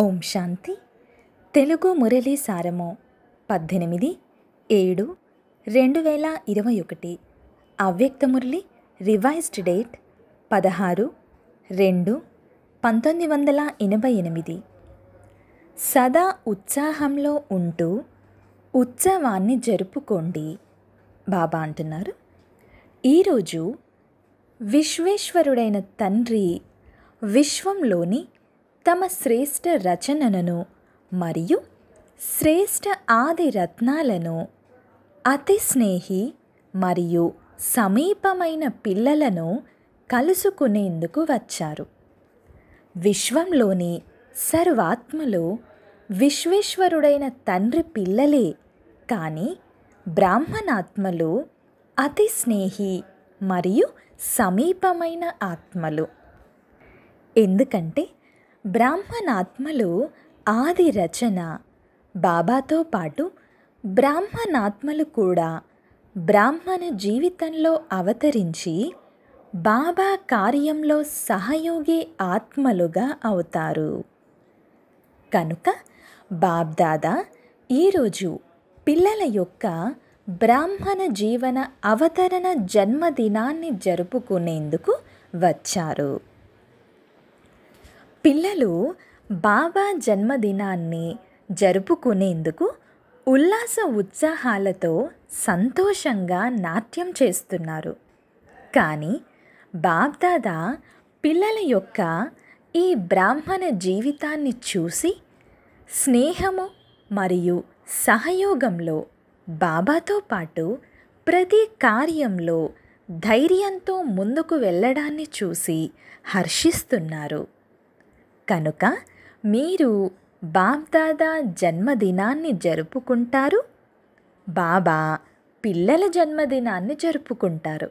ఓం శాంతి తెలుగు మురళి సారము పద్దెనిమిది ఏడు రెండు వేల ఇరవై ఒకటి అవ్యక్త మురళి రివైజ్డ్ డేట్ పదహారు రెండు పంతొమ్మిది వందల ఎనభై ఎనిమిది సదా ఉత్సాహంలో ఉంటూ ఉత్సవాన్ని జరుపుకోండి బాబా అంటున్నారు ఈరోజు విశ్వేశ్వరుడైన తండ్రి విశ్వంలోని తమ శ్రేష్ఠ రచనలను మరియు శ్రేష్ఠ ఆది రత్నాలను అతి స్నేహి మరియు సమీపమైన పిల్లలను కలుసుకునేందుకు వచ్చారు విశ్వంలోని సర్వాత్మలు విశ్వేశ్వరుడైన తండ్రి పిల్లలే కానీ బ్రాహ్మణాత్మలు అతి స్నేహి మరియు సమీపమైన ఆత్మలు ఎందుకంటే బ్రాహ్మణాత్మలు ఆది రచన బాబాతో పాటు బ్రాహ్మణాత్మలు కూడా బ్రాహ్మణ జీవితంలో అవతరించి బాబా కార్యంలో సహయోగి ఆత్మలుగా అవుతారు కనుక బాబ్దాదా ఈరోజు పిల్లల యొక్క బ్రాహ్మణ జీవన అవతరణ జన్మదినాన్ని జరుపుకునేందుకు వచ్చారు పిల్లలు బాబా జన్మదినాన్ని జరుపుకునేందుకు ఉల్లాస ఉత్సాహాలతో సంతోషంగా నాట్యం చేస్తున్నారు కానీ బాబ్దాదా పిల్లల యొక్క ఈ బ్రాహ్మణ జీవితాన్ని చూసి స్నేహము మరియు సహయోగంలో బాబాతో పాటు ప్రతి కార్యంలో ధైర్యంతో ముందుకు వెళ్ళడాన్ని చూసి హర్షిస్తున్నారు కనుక మీరు బాబ్దాదా జన్మదినాన్ని జరుపుకుంటారు బాబా పిల్లల జన్మదినాన్ని జరుపుకుంటారు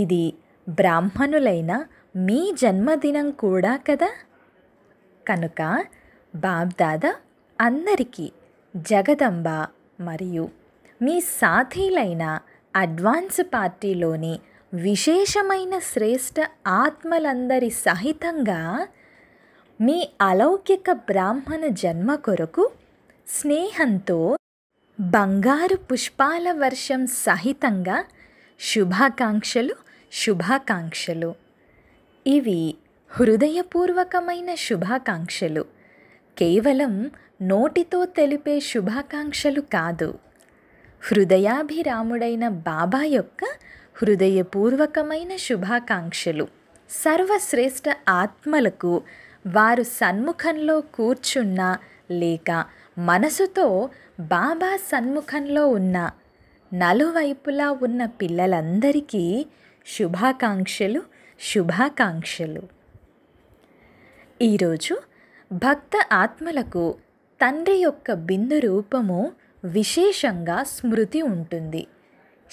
ఇది బ్రాహ్మణులైన మీ జన్మదినం కూడా కదా కనుక బాబ్దాదా అందరికీ జగదంబ మరియు మీ సాథీలైన అడ్వాన్స్ పార్టీలోని విశేషమైన శ్రేష్ఠ ఆత్మలందరి సహితంగా మీ అలౌకిక బ్రాహ్మణ జన్మ కొరకు స్నేహంతో బంగారు పుష్పాల వర్షం సహితంగా శుభాకాంక్షలు శుభాకాంక్షలు ఇవి హృదయపూర్వకమైన శుభాకాంక్షలు కేవలం నోటితో తెలిపే శుభాకాంక్షలు కాదు హృదయాభిరాముడైన బాబా యొక్క హృదయపూర్వకమైన శుభాకాంక్షలు సర్వశ్రేష్ఠ ఆత్మలకు వారు సన్ముఖంలో కూర్చున్నా లేక మనసుతో బాబా సన్ముఖంలో ఉన్న నలువైపులా ఉన్న పిల్లలందరికీ శుభాకాంక్షలు శుభాకాంక్షలు ఈరోజు భక్త ఆత్మలకు తండ్రి యొక్క బిందు రూపము విశేషంగా స్మృతి ఉంటుంది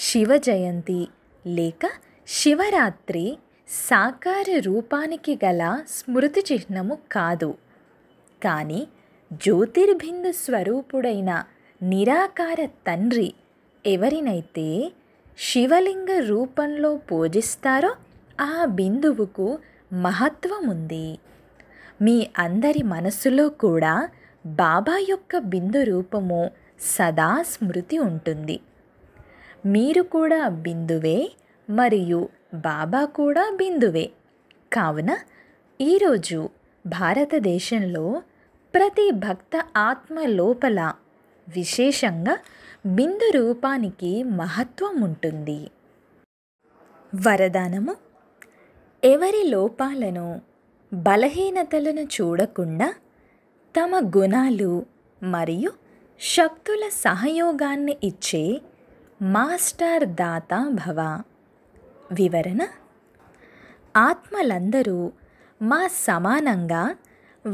శివ జయంతి లేక శివరాత్రి సాకార రూపానికి గల స్మృతి చిహ్నము కాదు కానీ జ్యోతిర్బిందు స్వరూపుడైన నిరాకార తండ్రి ఎవరినైతే శివలింగ రూపంలో పూజిస్తారో ఆ బిందువుకు మహత్వముంది మీ అందరి మనసులో కూడా బాబా యొక్క బిందు రూపము సదా స్మృతి ఉంటుంది మీరు కూడా బిందువే మరియు బాబా కూడా బిందువే కావున ఈరోజు భారతదేశంలో ప్రతి భక్త ఆత్మ లోపల విశేషంగా బిందు రూపానికి మహత్వం ఉంటుంది వరదానము ఎవరి లోపాలను బలహీనతలను చూడకుండా తమ గుణాలు మరియు శక్తుల సహయోగాన్ని ఇచ్చే మాస్టర్ దాత భవ వివరణ ఆత్మలందరూ మా సమానంగా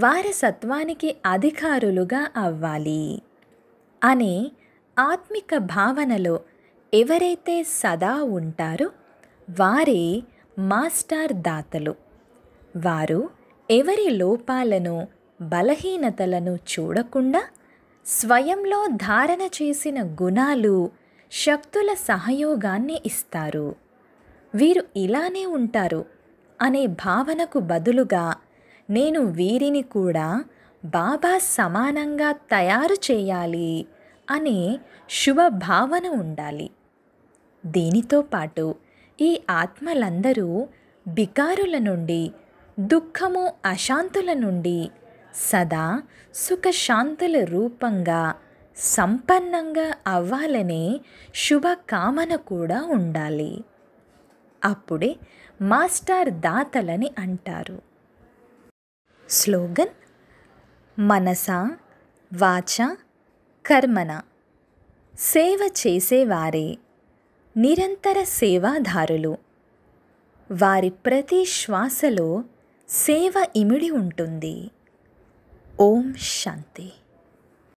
వారసత్వానికి అధికారులుగా అవ్వాలి అనే ఆత్మిక భావనలో ఎవరైతే సదా ఉంటారో వారే మాస్టర్ దాతలు వారు ఎవరి లోపాలను బలహీనతలను చూడకుండా స్వయంలో ధారణ చేసిన గుణాలు శక్తుల సహయోగాన్ని ఇస్తారు వీరు ఇలానే ఉంటారు అనే భావనకు బదులుగా నేను వీరిని కూడా బాబా సమానంగా తయారు చేయాలి అనే శుభ భావన ఉండాలి దీనితో పాటు ఈ ఆత్మలందరూ బికారుల నుండి దుఃఖము అశాంతుల నుండి సదా సుఖశాంతుల రూపంగా సంపన్నంగా అవ్వాలనే శుభకామన కూడా ఉండాలి అప్పుడే మాస్టర్ దాతలని అంటారు స్లోగన్ మనస వాచ కర్మన సేవ చేసేవారే నిరంతర సేవాదారులు వారి ప్రతి శ్వాసలో సేవ ఇమిడి ఉంటుంది ఓం శాంతి